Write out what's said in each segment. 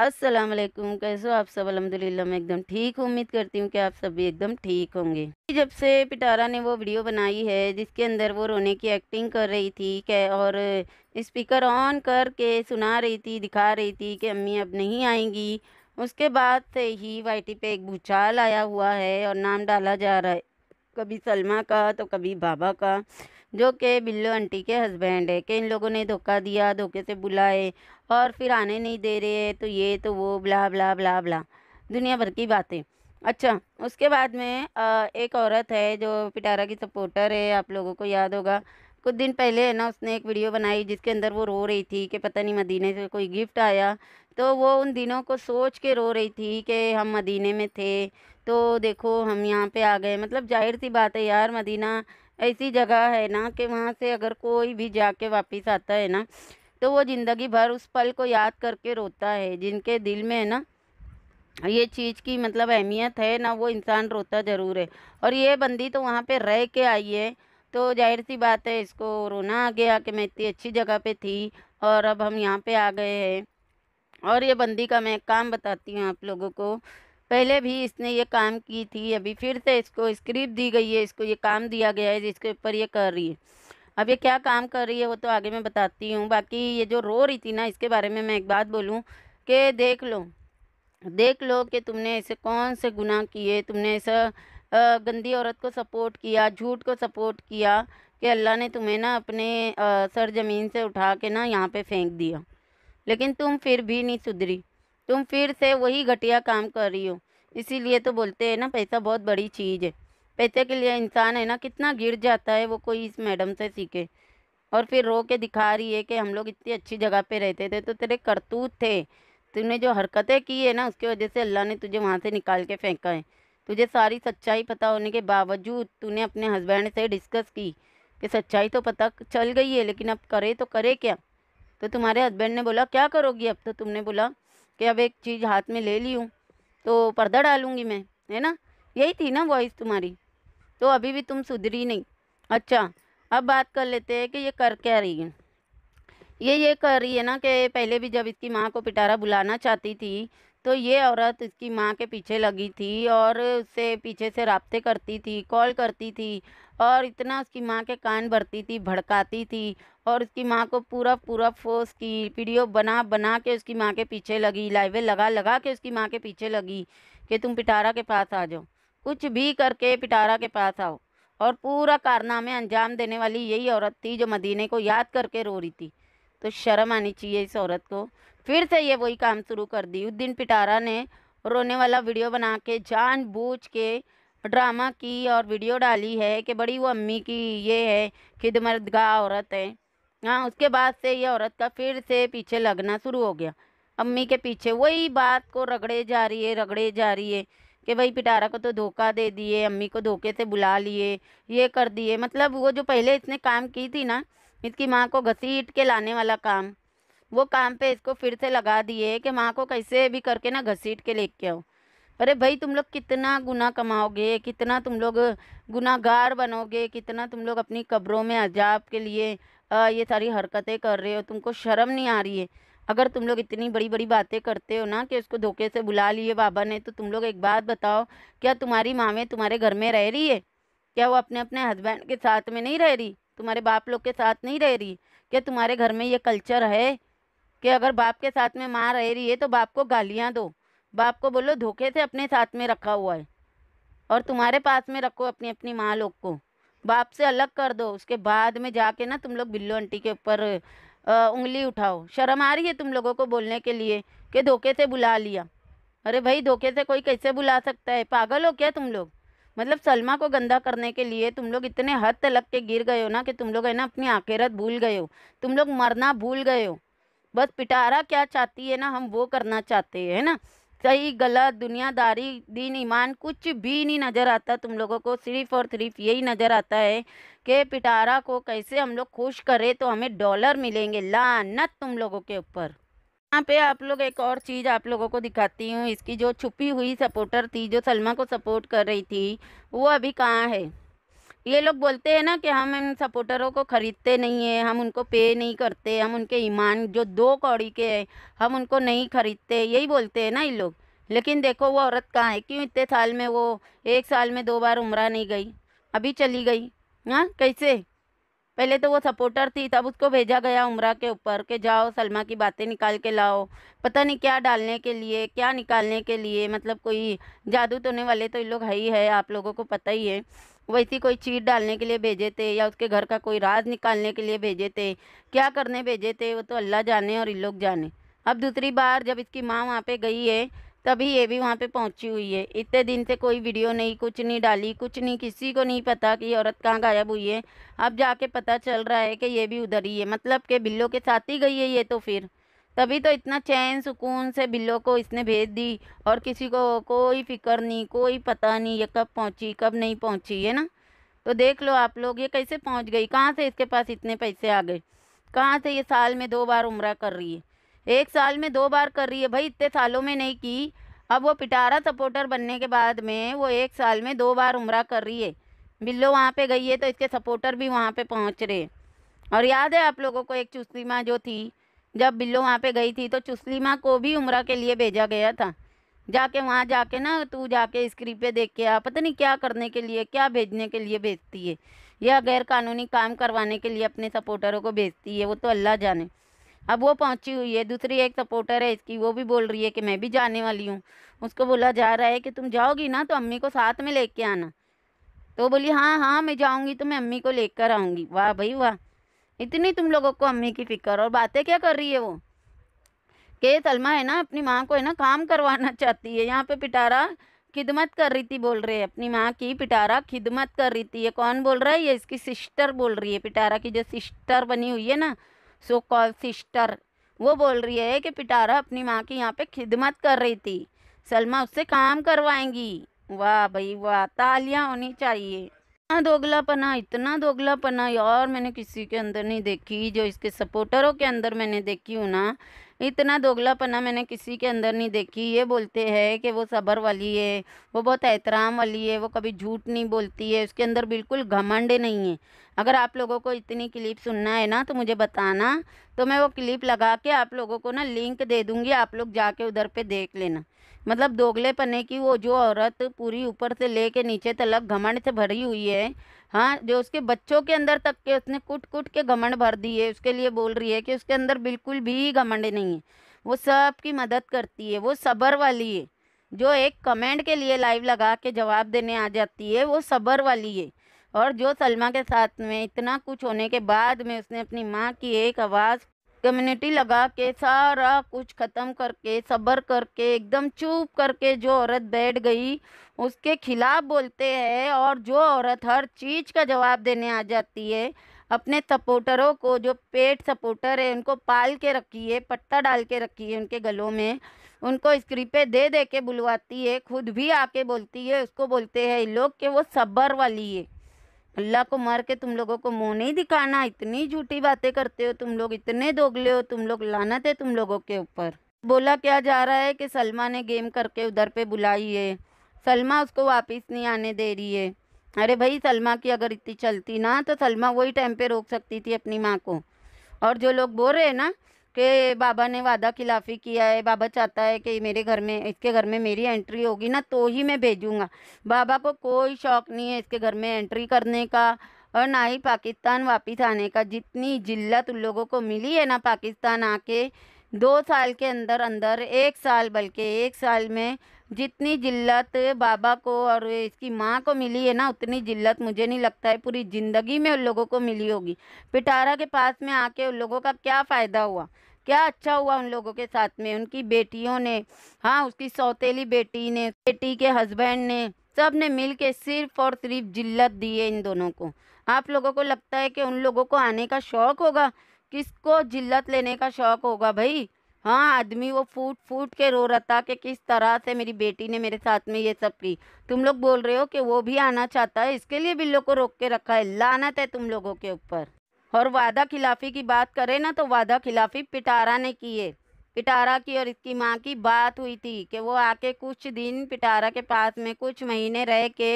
अस्सलाम वालेकुम कैसे हो आप सब अलहमदिल्ला मैं एकदम ठीक हूँ उम्मीद करती हूँ कि आप सब भी एकदम ठीक होंगे जब से पिटारा ने वो वीडियो बनाई है जिसके अंदर वो रोने की एक्टिंग कर रही थी क्या और स्पीकर ऑन करके सुना रही थी दिखा रही थी कि अम्मी अब नहीं आएंगी उसके बाद से ही वाइटी पे एक भूचाल आया हुआ है और नाम डाला जा रहा है कभी सलमा का तो कभी बाबा का जो कि बिल्लो आंटी के हस्बैंड है कि इन लोगों ने धोखा दिया धोखे से बुलाए और फिर आने नहीं दे रहे हैं तो ये तो वो बला बला बला बला दुनिया भर की बातें अच्छा उसके बाद में आ, एक औरत है जो पिटारा की सपोर्टर है आप लोगों को याद होगा कुछ दिन पहले है ना उसने एक वीडियो बनाई जिसके अंदर वो रो रही थी कि पता नहीं मदीने से कोई गिफ्ट आया तो वो उन दिनों को सोच के रो रही थी कि हम मदीने में थे तो देखो हम यहाँ पे आ गए मतलब जाहिर सी बात है यार मदीना ऐसी जगह है ना कि वहाँ से अगर कोई भी जाके वापस आता है ना तो वो ज़िंदगी भर उस पल को याद करके रोता है जिनके दिल में है ना ये चीज़ की मतलब अहमियत है ना वो इंसान रोता ज़रूर है और ये बंदी तो वहाँ पे रह के आई है तो जाहिर सी बात है इसको रोना आ गया कि मैं इतनी अच्छी जगह पे थी और अब हम यहाँ पे आ गए हैं और ये बंदी का मैं काम बताती हूँ आप लोगों को पहले भी इसने ये काम की थी अभी फिर से इसको स्क्रिप्ट दी गई है इसको ये काम दिया गया है जिसके ऊपर ये कर रही है अब ये क्या काम कर रही है वो तो आगे मैं बताती हूँ बाकी ये जो रो रही थी ना इसके बारे में मैं एक बात बोलूँ कि देख लो देख लो कि तुमने ऐसे कौन से गुनाह किए तुमने ऐसा गंदी औरत को सपोर्ट किया झूठ को सपोर्ट किया कि अल्लाह ने तुम्हें ना अपने सर ज़मीन से उठा के ना यहाँ पे फेंक दिया लेकिन तुम फिर भी नहीं सुधरी तुम फिर से वही घटिया काम कर रही हो इसीलिए तो बोलते हैं ना पैसा बहुत बड़ी चीज़ है पैसे के लिए इंसान है ना कितना गिर जाता है वो कोई इस मैडम से सीखे और फिर रो के दिखा रही है कि हम लोग इतनी अच्छी जगह पे रहते थे तो तेरे करतूत थे तूने जो हरकतें की है ना उसकी वजह से अल्लाह ने तुझे वहाँ से निकाल के फेंका है तुझे सारी सच्चाई पता होने के बावजूद तूने अपने हस्बैंड से डिस्कस की कि सच्चाई तो पता चल गई है लेकिन अब करे तो करे क्या तो तुम्हारे हस्बैंड ने बोला क्या करोगी अब तो तुमने बोला कि अब एक चीज़ हाथ में ले ली हूँ तो पर्दा डालूँगी मैं है ना यही थी ना वॉइस तुम्हारी तो अभी भी तुम सुधरी नहीं अच्छा अब बात कर लेते हैं कि ये कर क्या रही है ये ये कर रही है ना कि पहले भी जब इसकी माँ को पिटारा बुलाना चाहती थी तो ये औरत इसकी माँ के पीछे लगी थी और उससे पीछे से रबते करती थी कॉल करती थी और इतना उसकी माँ के कान भरती थी भड़काती थी और उसकी माँ को पूरा पूरा फोर्स की वीडियो बना बना के उसकी माँ के पीछे लगी लाइवें लगा लगा के उसकी माँ के पीछे लगी कि तुम पिटारा के पास आ जाओ कुछ भी करके पिटारा के पास आओ और पूरा कारनामे अंजाम देने वाली यही औरत थी जो मदीने को याद करके रो रही थी तो शर्म आनी चाहिए इस औरत को फिर से ये वही काम शुरू कर दी उस दिन पिटारा ने रोने वाला वीडियो बना के जानबूझ के ड्रामा की और वीडियो डाली है कि बड़ी वो अम्मी की ये है खिदमतगा औरत है हाँ उसके बाद से ये औरत का फिर से पीछे लगना शुरू हो गया अम्मी के पीछे वही बात को रगड़े जा रही है रगड़े जा रही है कि भाई पिटारा को तो धोखा दे दिए अम्मी को धोखे से बुला लिए ये कर दिए मतलब वो जो पहले इसने काम की थी ना इसकी माँ को घसीट के लाने वाला काम वो काम पे इसको फिर से लगा दिए कि माँ को कैसे भी करके ना घसीट के लेके आओ अरे भाई तुम लोग कितना गुना कमाओगे कितना तुम लोग गुनागार बनोगे कितना तुम लोग अपनी कब्रों में अजाब के लिए आ, ये सारी हरकतें कर रहे हो तुमको शर्म नहीं आ रही है अगर तुम लोग इतनी बड़ी बड़ी बातें करते हो ना कि उसको धोखे से बुला लिए बाबा ने तो तुम लोग एक बात बताओ क्या तुम्हारी मामें तुम्हारे घर में रह रही है क्या वो अपने अपने हस्बैंड के साथ में नहीं रह रही तुम्हारे बाप लोग के साथ नहीं रह रही क्या तुम्हारे घर में ये कल्चर है कि अगर बाप के साथ में माँ रह रही है तो बाप को गालियाँ दो बाप को बोलो धोखे से अपने साथ में रखा हुआ है और तुम्हारे पास में रखो अपनी अपनी माँ लोग को बाप से अलग कर दो उसके बाद में जाके ना तुम लोग बिल्लो आंटी के ऊपर उंगली उठाओ शर्म आ रही है तुम लोगों को बोलने के लिए कि धोखे से बुला लिया अरे भाई धोखे से कोई कैसे बुला सकता है पागल हो क्या तुम लोग मतलब सलमा को गंदा करने के लिए तुम लोग इतने हद तलक के गिर गए हो ना कि तुम लोग है ना अपनी आखिरत भूल गए हो तुम लोग मरना भूल गए हो बस पिटारा क्या चाहती है ना हम वो करना चाहते हैं है ना सही गलत दुनियादारी दीन ईमान कुछ भी नहीं नज़र आता तुम लोगों को सिर्फ और सिर्फ यही नज़र आता है कि पिटारा को कैसे हम लोग खुश करें तो हमें डॉलर मिलेंगे लानत तुम लोगों के ऊपर यहाँ पे आप लोग एक और चीज़ आप लोगों को दिखाती हूँ इसकी जो छुपी हुई सपोर्टर थी जो सलमा को सपोर्ट कर रही थी वो अभी कहाँ है ये लोग बोलते हैं ना कि हम इन सपोर्टरों को ख़रीदते नहीं हैं हम उनको पे नहीं करते हम उनके ईमान जो दो कौड़ी के हैं हम उनको नहीं ख़रीदते यही बोलते हैं ना ये लोग लेकिन देखो वो औरत कहाँ है क्यों इतने साल में वो एक साल में दो बार उम्र नहीं गई अभी चली गई हाँ कैसे पहले तो वो सपोर्टर थी तब उसको भेजा गया उम्र के ऊपर के जाओ सलमा की बातें निकाल के लाओ पता नहीं क्या डालने के लिए क्या निकालने के लिए मतलब कोई जादू तोने वाले तो इन लोग है ही है आप लोगों को पता ही है वैसी कोई चीट डालने के लिए भेजे थे या उसके घर का कोई राज निकालने के लिए भेजे थे क्या करने भेजे थे वो तो अल्लाह जाने और इन लोग जाने अब दूसरी बार जब इसकी माँ वहाँ पे गई है तभी ये भी वहाँ पे पहुँची हुई है इतने दिन से कोई वीडियो नहीं कुछ नहीं डाली कुछ नहीं किसी को नहीं पता कि औरत कहाँ गायब हुई है अब जाके पता चल रहा है कि ये भी उधर ही है मतलब कि बिल्लों के साथ ही गई है ये तो फिर तभी तो इतना चैन सुकून से बिल्लो को इसने भेज दी और किसी को कोई फिक्र नहीं कोई पता नहीं ये कब पहुंची कब नहीं पहुंची है ना तो देख लो आप लोग ये कैसे पहुंच गई कहाँ से इसके पास इतने पैसे आ गए कहाँ से ये साल में दो बार उम्र कर रही है एक साल में दो बार कर रही है भाई इतने सालों में नहीं की अब वो पिटारा सपोर्टर बनने के बाद में वो एक साल में दो बार उम्र कर रही है बिल्लो वहाँ पे गई है तो इसके सपोर्टर भी वहाँ पे पहुँच रहे और याद है आप लोगों को एक चुस्ती माँ जो थी जब बिल्लो वहाँ पे गई थी तो चुस्ली माँ को भी उम्र के लिए भेजा गया था जाके वहाँ जाके ना तू जाके स्क्रीन पे देख के आ पता नहीं क्या करने के लिए क्या भेजने के लिए भेजती है या गैर कानूनी काम करवाने के लिए अपने सपोर्टरों को भेजती है वो तो अल्लाह जाने अब वो पहुँची हुई है दूसरी एक सपोर्टर है इसकी वो भी बोल रही है कि मैं भी जाने वाली हूँ उसको बोला जा रहा है कि तुम जाओगी ना तो अम्मी को साथ में लेके आना तो बोली हाँ हाँ मैं जाऊँगी तो मैं अम्मी को लेकर आऊँगी वाह भाई वाह इतनी तुम लोगों को अम्मी की फ़िक्र और बातें क्या कर रही है वो कि सलमा है ना अपनी माँ को है ना काम करवाना चाहती है यहाँ पे पिटारा खिदमत कर रही थी बोल रहे है अपनी माँ की पिटारा खिदमत कर रही थी ये कौन बोल रहा है ये इसकी सिस्टर बोल रही है पिटारा की जो सिस्टर बनी हुई है ना सो कॉल सिस्टर वो बोल रही है कि पिटारा अपनी माँ की यहाँ पे खिदमत कर रही थी सलमा उससे काम करवाएंगी वाह भाई वाह तालियाँ होनी चाहिए इतना दोगलापना इतना दोगलापना यार मैंने किसी के अंदर नहीं देखी जो इसके सपोर्टरों के अंदर मैंने देखी हूँ ना इतना दोगलापना मैंने किसी के अंदर नहीं देखी ये बोलते हैं कि वो सबर वाली है वो बहुत एहतराम वाली है वो कभी झूठ नहीं बोलती है उसके अंदर बिल्कुल घमंड नहीं है अगर आप लोगों को इतनी क्लिप सुनना है ना तो मुझे बताना तो मैं वो क्लिप लगा के आप लोगों को ना लिंक दे दूँगी आप लोग जाके उधर पर देख लेना मतलब दोगले पने की वो जो औरत पूरी ऊपर से ले के नीचे तलक घमंड से भरी हुई है हाँ जो उसके बच्चों के अंदर तक के उसने कुट कुट के घमंड भर दी है उसके लिए बोल रही है कि उसके अंदर बिल्कुल भी घमंड नहीं है वो सब की मदद करती है वो सबर वाली है जो एक कमेंट के लिए लाइव लगा के जवाब देने आ जाती है वो सबर वाली है और जो सलमा के साथ में इतना कुछ होने के बाद में उसने अपनी माँ की एक आवाज़ कम्युनिटी लगा के सारा कुछ ख़त्म करके सब्र करके एकदम चुप करके जो औरत बैठ गई उसके खिलाफ बोलते हैं और जो औरत हर चीज़ का जवाब देने आ जाती है अपने सपोर्टरों को जो पेट सपोर्टर है उनको पाल के रखी है पट्टा डाल के रखी है उनके गलों में उनको स्क्रीपे दे दे के बुलवाती है खुद भी आके बोलती है उसको बोलते हैं लोग कि वो सब्र वाली है अल्लाह को मार के तुम लोगों को मुंह नहीं दिखाना इतनी झूठी बातें करते हो तुम लोग इतने दोगले हो तुम लोग लानत है तुम लोगों के ऊपर बोला क्या जा रहा है कि सलमा ने गेम करके उधर पे बुलाई है सलमा उसको वापस नहीं आने दे रही है अरे भाई सलमा की अगर इतनी चलती ना तो सलमा वही टाइम पे रोक सकती थी अपनी माँ को और जो लोग बोल रहे हैं ना कि बाबा ने वादा खिलाफ़ी किया है बाबा चाहता है कि मेरे घर में इसके घर में मेरी एंट्री होगी ना तो ही मैं भेजूँगा बाबा को कोई शौक़ नहीं है इसके घर में एंट्री करने का और ना ही पाकिस्तान वापस आने का जितनी जिल्लत उन लोगों को मिली है ना पाकिस्तान आके दो साल के अंदर अंदर एक साल बल्कि एक साल में जितनी जिल्लत बाबा को और इसकी माँ को मिली है ना उतनी जिल्लत मुझे नहीं लगता है पूरी ज़िंदगी में उन लोगों को मिली होगी पिटारा के पास में आके उन लोगों का क्या फ़ायदा हुआ क्या अच्छा हुआ उन लोगों के साथ में उनकी बेटियों ने हाँ उसकी सौतेली बेटी ने बेटी के हस्बैंड ने सब ने मिल के सिर्फ और सिर्फ जिल्लत दी है इन दोनों को आप लोगों को लगता है कि उन लोगों को आने का शौक़ होगा किसको जिल्लत लेने का शौक़ होगा भाई हाँ आदमी वो फूट फूट के रो रहा था कि किस तरह से मेरी बेटी ने मेरे साथ में ये सब की तुम लोग बोल रहे हो कि वो भी आना चाहता है इसके लिए बिल्लों को रोक के रखा है लानत है तुम लोगों के ऊपर और वादा खिलाफी की बात करें ना तो वादा खिलाफी पिटारा ने की है पिटारा की और इसकी माँ की बात हुई थी कि वो आके कुछ दिन पिटारा के पास में कुछ महीने रह के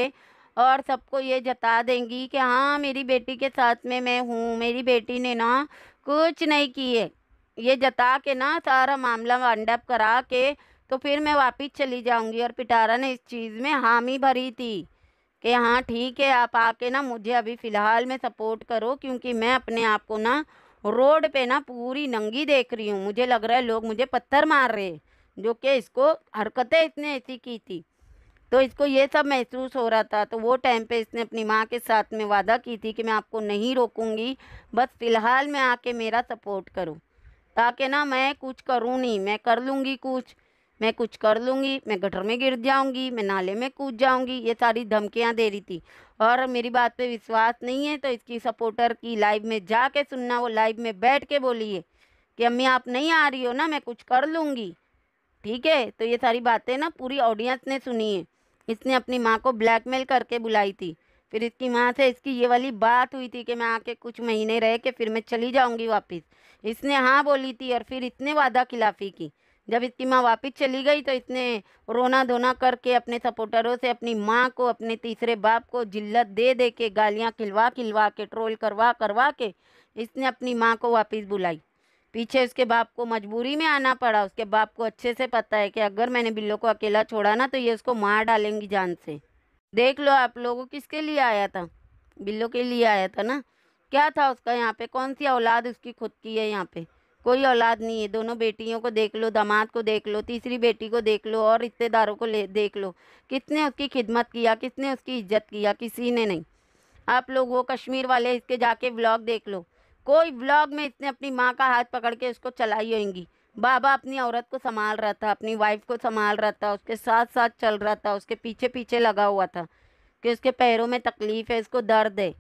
और सबको ये जता देंगी कि हाँ मेरी बेटी के साथ में मैं हूँ मेरी बेटी ने ना कुछ नहीं किए ये जता के ना सारा मामला वाइंडअप करा के तो फिर मैं वापस चली जाऊंगी और पिटारा ने इस चीज़ में हामी भरी थी कि हाँ ठीक है आप आके ना मुझे अभी फ़िलहाल में सपोर्ट करो क्योंकि मैं अपने आप को ना रोड पे ना पूरी नंगी देख रही हूँ मुझे लग रहा है लोग मुझे पत्थर मार रहे जो कि इसको हरकतें इसने ऐसी की थी तो इसको ये सब महसूस हो रहा था तो वो टाइम पे इसने अपनी माँ के साथ में वादा की थी कि मैं आपको नहीं रोकूंगी बस फ़िलहाल मैं आके मेरा सपोर्ट करूँ ताकि ना मैं कुछ करूँ नहीं मैं कर लूँगी कुछ मैं कुछ कर लूँगी मैं गटर में गिर जाऊँगी मैं नाले में कूद जाऊँगी ये सारी धमकियाँ दे रही थी और मेरी बात पे विश्वास नहीं है तो इसकी सपोर्टर की लाइव में जा के सुनना वो लाइव में बैठ के बोलिए कि अम्मी आप नहीं आ रही हो ना मैं कुछ कर लूँगी ठीक है तो ये सारी बातें ना पूरी ऑडियंस ने सुनी है इसने अपनी माँ को ब्लैकमेल करके बुलाई थी फिर इसकी माँ से इसकी ये वाली बात हुई थी कि मैं आके कुछ महीने रह के फिर मैं चली जाऊँगी वापस इसने हाँ बोली थी और फिर इसने वादा खिलाफ़ी की जब इसकी माँ वापस चली गई तो इसने रोना धोना करके अपने सपोर्टरों से अपनी माँ को अपने तीसरे बाप को जिल्लत दे दे के गालियाँ खिलवा खिलवा के ट्रोल करवा करवा के इसने अपनी माँ को वापस बुलाई पीछे उसके बाप को मजबूरी में आना पड़ा उसके बाप को अच्छे से पता है कि अगर मैंने बिल्लो को अकेला छोड़ा ना तो ये उसको मार डालेंगी जान से देख लो आप लोगों किसके लिए आया था बिल्लो के लिए आया था ना क्या था उसका यहाँ पे कौन सी औलाद उसकी खुद की है यहाँ पे कोई औलाद नहीं है दोनों बेटियों को देख लो दामाद को देख लो तीसरी बेटी को देख लो और रिश्तेदारों को ले देख लो किसने उसकी खिदमत किया किसने उसकी इज्जत किया किसी ने नहीं आप लोग वो कश्मीर वाले इसके जाके ब्लॉग देख लो कोई ब्लॉग में इसने अपनी माँ का हाथ पकड़ के उसको चलाई होंगी बाबा अपनी औरत को संभाल रहा था अपनी वाइफ को संभाल रहा था उसके साथ साथ चल रहा था उसके पीछे पीछे लगा हुआ था कि उसके पैरों में तकलीफ़ है इसको दर्द है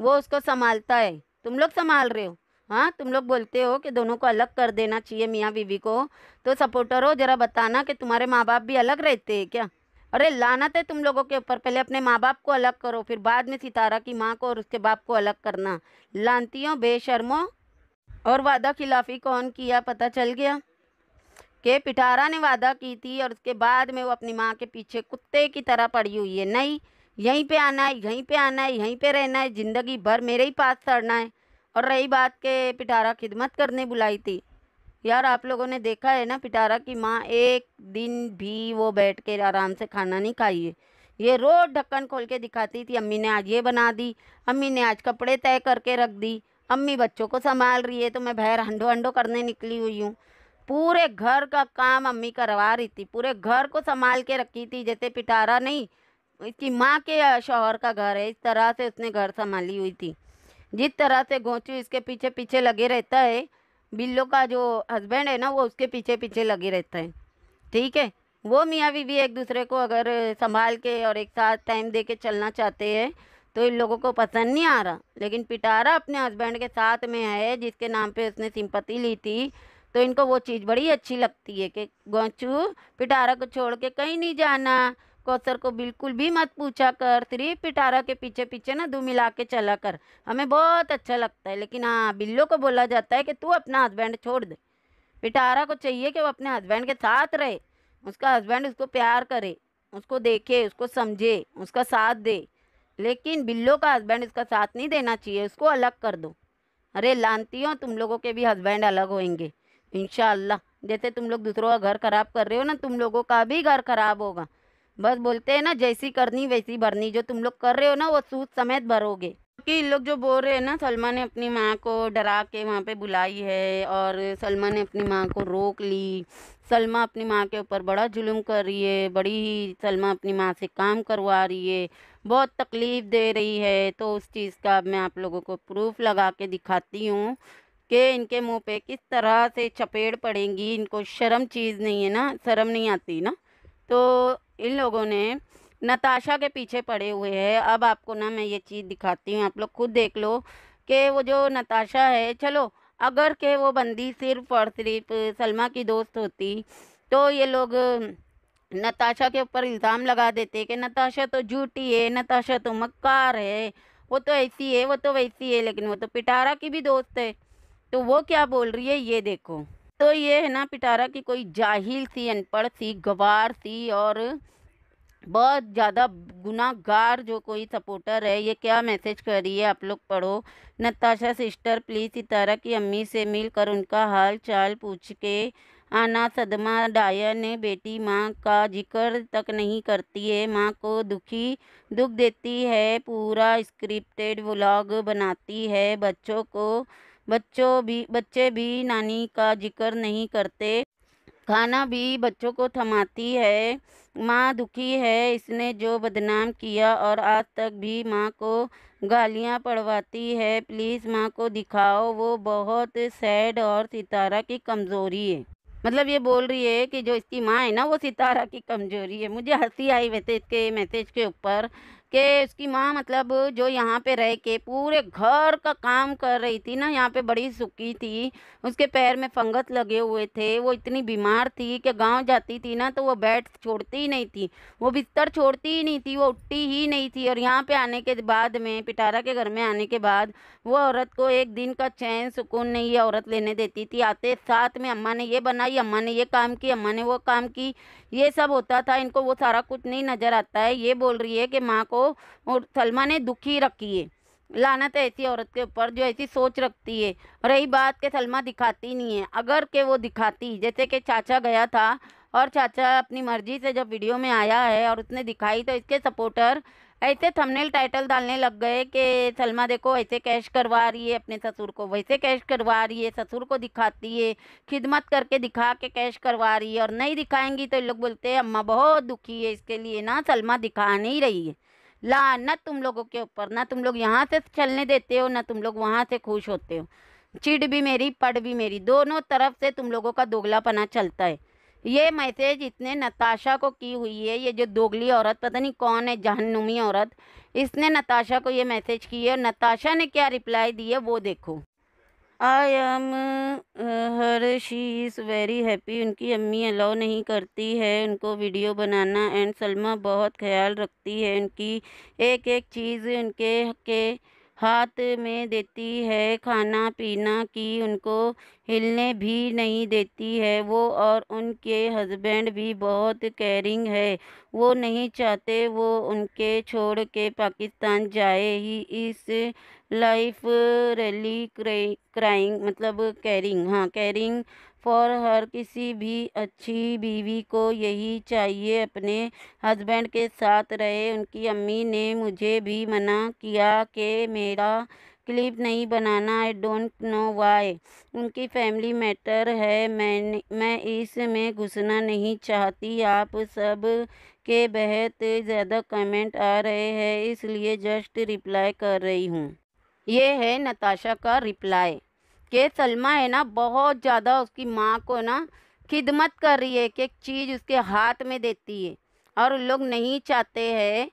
वो उसको संभालता है तुम लोग संभाल रहे हो हाँ तुम लोग बोलते हो कि दोनों को अलग कर देना चाहिए मियाँ बीवी को तो सपोर्टर हो ज़रा बताना कि तुम्हारे माँ बाप भी अलग रहते हैं क्या अरे लानत है तुम लोगों के ऊपर पहले अपने माँ बाप को अलग करो फिर बाद में सितारा की माँ को और उसके बाप को अलग करना लानतियों बेशर्मों और वादा खिलाफी कौन किया पता चल गया के पिटारा ने वादा की थी और उसके बाद में वो अपनी माँ के पीछे कुत्ते की तरह पड़ी हुई है नहीं यहीं पे आना है यहीं पे आना है यहीं पे रहना है ज़िंदगी भर मेरे ही पास सड़ना है और रही बात के पिटारा खिदमत करने बुलाई थी यार आप लोगों ने देखा है ना पिटारा की माँ एक दिन भी वो बैठ के आराम से खाना नहीं खाई है ये रोज़ ढक्कन खोल के दिखाती थी अम्मी ने आज ये बना दी अम्मी ने आज कपड़े तय करके रख दी अम्मी बच्चों को संभाल रही है तो मैं भैर हंडो हंडो करने निकली हुई हूँ पूरे घर का काम अम्मी करवा रही थी पूरे घर को संभाल के रखी थी जैसे पिटारा नहीं इसकी माँ के शोहर का घर है इस तरह से उसने घर संभाली हुई थी जिस तरह से घोंचू इसके पीछे पीछे लगे रहता है बिल्लो का जो हस्बैंड है ना वो उसके पीछे पीछे लगे रहता है ठीक है वो मियाँ बीवी एक दूसरे को अगर संभाल के और एक साथ टाइम दे के चलना चाहते हैं तो इन लोगों को पसंद नहीं आ रहा लेकिन पिटारा अपने हस्बैंड के साथ में है जिसके नाम पे उसने सिंपत्ति ली थी तो इनको वो चीज़ बड़ी अच्छी लगती है कि गोचू पिटारा को छोड़ के कहीं नहीं जाना कौसर को बिल्कुल भी मत पूछा कर सिर्फ पिटारा के पीछे पीछे ना दू मिला के चला कर हमें बहुत अच्छा लगता है लेकिन हाँ बिल्लो को बोला जाता है कि तू अपना हस्बैंड छोड़ दे पिटारा को चाहिए कि वो अपने हस्बैंड के साथ रहे उसका हस्बैंड उसको प्यार करे उसको देखे उसको समझे उसका साथ दे लेकिन बिल्लो का हस्बैंड उसका साथ नहीं देना चाहिए उसको अलग कर दो अरे लानती हो तुम लोगों के भी हस्बैंड अलग होंगे इन जैसे तुम लोग दूसरों का घर खराब कर रहे हो ना तुम लोगों का भी घर खराब होगा बस बोलते हैं ना जैसी करनी वैसी भरनी जो तुम लोग कर रहे हो ना वो सूद समेत भरोगे क्योंकि इन लोग जो बोल रहे हैं ना सलमा ने अपनी माँ को डरा के वहाँ पे बुलाई है और सलमा ने अपनी माँ को रोक ली सलमा अपनी माँ के ऊपर बड़ा जुल्म कर रही है बड़ी ही सलमा अपनी माँ से काम करवा रही है बहुत तकलीफ़ दे रही है तो उस चीज़ का मैं आप लोगों को प्रूफ लगा के दिखाती हूँ कि इनके मुँह पे किस तरह से चपेड़ पड़ेंगी इनको शर्म चीज़ नहीं है ना शर्म नहीं आती ना तो इन लोगों ने नताशा के पीछे पड़े हुए हैं अब आपको ना मैं ये चीज़ दिखाती हूँ आप लोग खुद देख लो कि वो जो नताशा है चलो अगर के वो बंदी सिर्फ और सिर्फ सलमा की दोस्त होती तो ये लोग नताशा के ऊपर इल्ज़ाम लगा देते कि नताशा तो झूठी है नताशा तो मक्कार है वो तो ऐसी है वो तो वैसी है लेकिन वो तो पिटारा की भी दोस्त है तो वो क्या बोल रही है ये देखो तो ये है ना पिटारा की कोई जाहिल थी अनपढ़ थी गवार थी और बहुत ज़्यादा गुनागार जो कोई सपोर्टर है ये क्या मैसेज कर रही है आप लोग पढ़ो नताशा सिस्टर प्लीज़ सितारा की अम्मी से मिलकर उनका हाल चाल पूछ के आना सदमा डायर ने बेटी माँ का जिक्र तक नहीं करती है माँ को दुखी दुख देती है पूरा स्क्रिप्टेड व्लॉग बनाती है बच्चों को बच्चों भी बच्चे भी नानी का जिक्र नहीं करते खाना भी बच्चों को थमाती है माँ दुखी है इसने जो बदनाम किया और आज तक भी माँ को गालियाँ पढ़वाती है प्लीज़ माँ को दिखाओ वो बहुत सैड और सितारा की कमज़ोरी है मतलब ये बोल रही है कि जो इसकी माँ है ना वो सितारा की कमज़ोरी है मुझे हंसी आई वैसे इसके मैसेज के ऊपर कि उसकी माँ मतलब जो यहाँ पे रह के पूरे घर का काम कर रही थी ना यहाँ पे बड़ी सुखी थी उसके पैर में फंगस लगे हुए थे वो इतनी बीमार थी कि गांव जाती थी ना तो वो बेड छोड़ती ही नहीं थी वो बिस्तर छोड़ती ही नहीं थी वो उठती ही नहीं थी और यहाँ पे आने के बाद में पिटारा के घर में आने के बाद वो औरत को एक दिन का चैन सुकून नहीं ये औरत लेने देती थी आते साथ में अम्मा ने ये बनाई अम्मा ने ये काम की अम्मा ने वो काम की ये सब होता था इनको वो सारा कुछ नहीं नज़र आता है ये बोल रही है कि माँ को को और सलमा ने दुखी रखी है लानत है ऐसी औरत के ऊपर जो ऐसी सोच रखती है रही बात के सलमा दिखाती नहीं है अगर के वो दिखाती जैसे कि चाचा गया था और चाचा अपनी मर्जी से जब वीडियो में आया है और उसने दिखाई तो इसके सपोर्टर ऐसे थंबनेल टाइटल डालने लग गए कि सलमा देखो ऐसे कैश करवा रही है अपने ससुर को वैसे कैश करवा रही है ससुर को दिखाती है खिदमत करके दिखा के कैश करवा रही है और नहीं दिखाएंगी तो लोग बोलते हैं अम्मा बहुत दुखी है इसके लिए ना सलमा दिखा नहीं रही है लानत तुम लोगों के ऊपर ना तुम लोग यहाँ से चलने देते हो ना तुम लोग वहाँ से खुश होते हो चिड़ भी मेरी पड़ भी मेरी दोनों तरफ से तुम लोगों का दोगलापना चलता है ये मैसेज इतने नताशा को की हुई है ये जो दोगली औरत पता नहीं कौन है जहनुमी औरत इसने नताशा को ये मैसेज की है और नताशा ने क्या रिप्लाई दी है वो देखो I am her she is very happy उनकी अम्मी अलाउ नहीं करती है उनको वीडियो बनाना एंड सलमा बहुत ख्याल रखती है उनकी एक एक चीज़ उनके के हाथ में देती है खाना पीना कि उनको हिलने भी नहीं देती है वो और उनके हस्बैंड भी बहुत केयरिंग है वो नहीं चाहते वो उनके छोड़ के पाकिस्तान जाए ही इस लाइफ रैली क्राइंग मतलब कैरिंग हाँ कैरिंग फॉर हर किसी भी अच्छी बीवी को यही चाहिए अपने हस्बैंड के साथ रहे उनकी अम्मी ने मुझे भी मना किया कि मेरा क्लिप नहीं बनाना आई डोंट नो वाई उनकी फैमिली मैटर है मैं मैं इसमें घुसना नहीं चाहती आप सब के बहुत ज़्यादा कमेंट आ रहे हैं इसलिए जस्ट रिप्लाई कर रही हूँ ये है नताशा का रिप्लाई कि सलमा है ना बहुत ज़्यादा उसकी माँ को ना खिदमत कर रही है कि एक चीज़ उसके हाथ में देती है और उन लोग नहीं चाहते हैं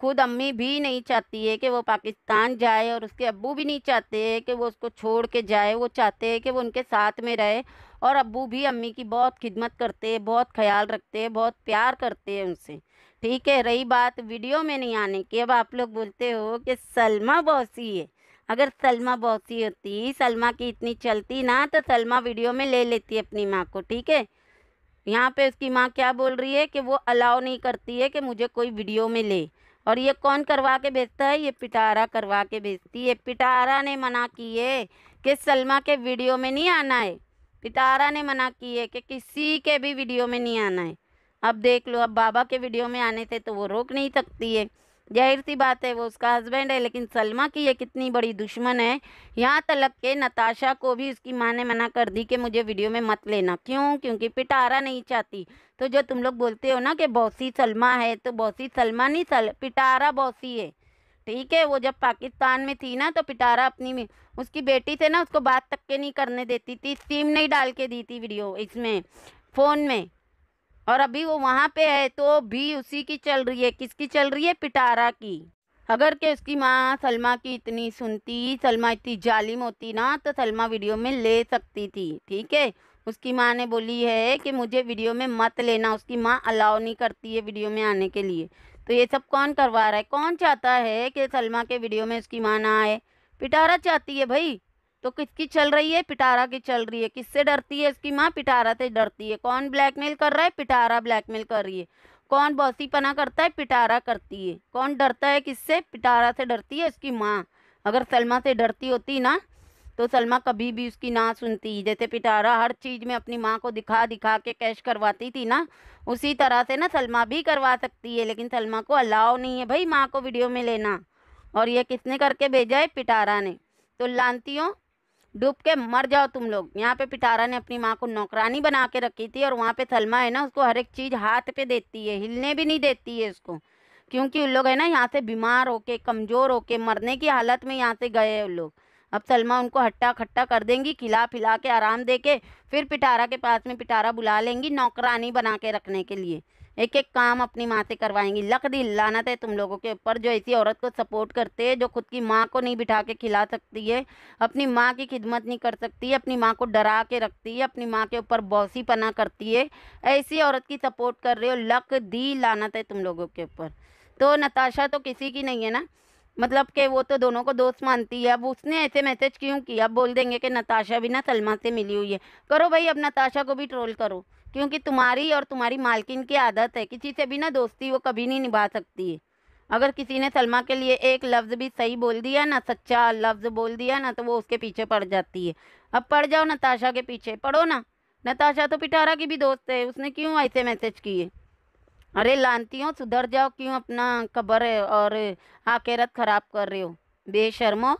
खुद अम्मी भी नहीं चाहती है कि वो पाकिस्तान जाए और उसके अब्बू भी नहीं चाहते हैं कि वो उसको छोड़ के जाए वो चाहते हैं कि वो उनके साथ में रहे और अब्बू भी अम्मी की बहुत खिदमत करते हैं बहुत ख्याल रखते हैं बहुत प्यार करते हैं उनसे ठीक है रही बात वीडियो में नहीं आने की अब आप लोग बोलते हो कि सलमा बौसी है अगर सलमा बहुत ही होती सलमा की इतनी चलती ना तो सलमा वीडियो में ले लेती अपनी माँ को ठीक है यहाँ पे उसकी माँ क्या बोल रही है कि वो अलाउ नहीं करती है कि मुझे कोई वीडियो में ले और ये कौन करवा के भेजता है ये पिटारा करवा के भेजती है पिटारा ने मना की है कि सलमा के वीडियो में नहीं आना है पिटारा ने मना की है कि किसी के भी वीडियो में नहीं आना है अब देख लो अब बाबा के वीडियो में आने से तो वो रोक नहीं सकती है जाहिर सी बात है वो उसका हस्बैंड है लेकिन सलमा की ये कितनी बड़ी दुश्मन है यहाँ तलक के नताशा को भी उसकी माँ ने मना कर दी कि मुझे वीडियो में मत लेना क्यों क्योंकि पिटारा नहीं चाहती तो जो तुम लोग बोलते हो ना कि बौसी सलमा है तो बौसी सलमा नहीं सल पिटारा बौसी है ठीक है वो जब पाकिस्तान में थी ना तो पिटारा अपनी उसकी बेटी से ना उसको बात तक के नहीं करने देती थी सिम नहीं डाल के दी थी वीडियो इसमें फ़ोन में और अभी वो वहाँ पे है तो भी उसी की चल रही है किसकी चल रही है पिटारा की अगर के उसकी माँ सलमा की इतनी सुनती सलमा इतनी जालिम होती ना तो सलमा वीडियो में ले सकती थी ठीक है उसकी माँ ने बोली है कि मुझे वीडियो में मत लेना उसकी माँ अलाउ नहीं करती है वीडियो में आने के लिए तो ये सब कौन करवा रहा है कौन चाहता है कि सलमा के वीडियो में उसकी माँ ना आए पिटारा चाहती है भाई तो किसकी चल रही है पिटारा की चल रही है किससे डरती है इसकी माँ पिटारा से डरती है कौन ब्लैकमेल कर रहा है पिटारा ब्लैकमेल कर रही है कौन बौसी पना करता है पिटारा करती है कौन डरता है किससे पिटारा से डरती है उसकी माँ अगर सलमा से डरती होती ना तो सलमा कभी भी उसकी ना सुनती जैसे पिटारा हर चीज़ में अपनी माँ को दिखा दिखा के कैश करवाती थी ना उसी तरह से ना सलमा भी करवा सकती है लेकिन सलमा को अलाव नहीं है भाई माँ को वीडियो में लेना और ये किसने करके भेजा है पिटारा ने तो लानतियों डूब के मर जाओ तुम लोग यहाँ पे पिटारा ने अपनी माँ को नौकरानी बना के रखी थी और वहाँ पे थलमा है ना उसको हर एक चीज़ हाथ पे देती है हिलने भी नहीं देती है उसको क्योंकि उन लोग है ना यहाँ से बीमार होके कमज़ोर होके मरने की हालत में यहाँ से गए उन लोग अब सलमा उनको हट्टा खट्टा कर देंगी खिला पिला के आराम दे के फिर पिटारा के पास में पिटारा बुला लेंगी नौकरानी बना के रखने के लिए एक एक काम अपनी माँ से करवाएंगी दी लानत है तुम लोगों के ऊपर जो ऐसी औरत को सपोर्ट करते हैं जो खुद की माँ को नहीं बिठा के खिला सकती है अपनी माँ की खिदमत नहीं कर सकती है अपनी माँ को डरा के रखती है अपनी माँ के ऊपर बौसी पना करती है ऐसी औरत की सपोर्ट कर रहे हो लक दी लानत है तुम लोगों के ऊपर तो नताशा तो किसी की नहीं है ना मतलब कि वो तो दोनों को दोस्त मानती है अब उसने ऐसे मैसेज क्यों किया अब बोल देंगे कि नताशा भी ना सलमा से मिली हुई है करो भाई अब नताशा को भी ट्रोल करो क्योंकि तुम्हारी और तुम्हारी मालकिन की आदत है किसी से भी ना दोस्ती वो कभी नहीं निभा सकती है अगर किसी ने सलमा के लिए एक लफ्ज़ भी सही बोल दिया ना सच्चा लफ्ज़ बोल दिया ना तो वो उसके पीछे पड़ जाती है अब पड़ जाओ नताशा के पीछे पढ़ो ना नताशा तो पिटारा की भी दोस्त है उसने क्यों ऐसे मैसेज किए अरे लानती हो सुधर जाओ क्यों अपना कब्र और आखिरत ख़राब कर रहे हो बेशर्मो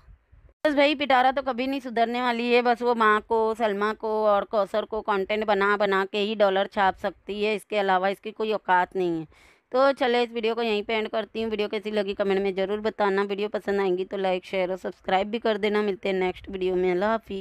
बस भाई पिटारा तो कभी नहीं सुधरने वाली है बस वो माँ को सलमा को और कौसर को कंटेंट बना बना के ही डॉलर छाप सकती है इसके अलावा इसकी कोई औकात नहीं है तो चले इस वीडियो को यहीं पे एंड करती हूँ वीडियो कैसी लगी कमेंट में ज़रूर बताना वीडियो पसंद आएंगी तो लाइक शेयर और सब्सक्राइब भी कर देना मिलते हैं नेक्स्ट वीडियो में अल्लाह हाफी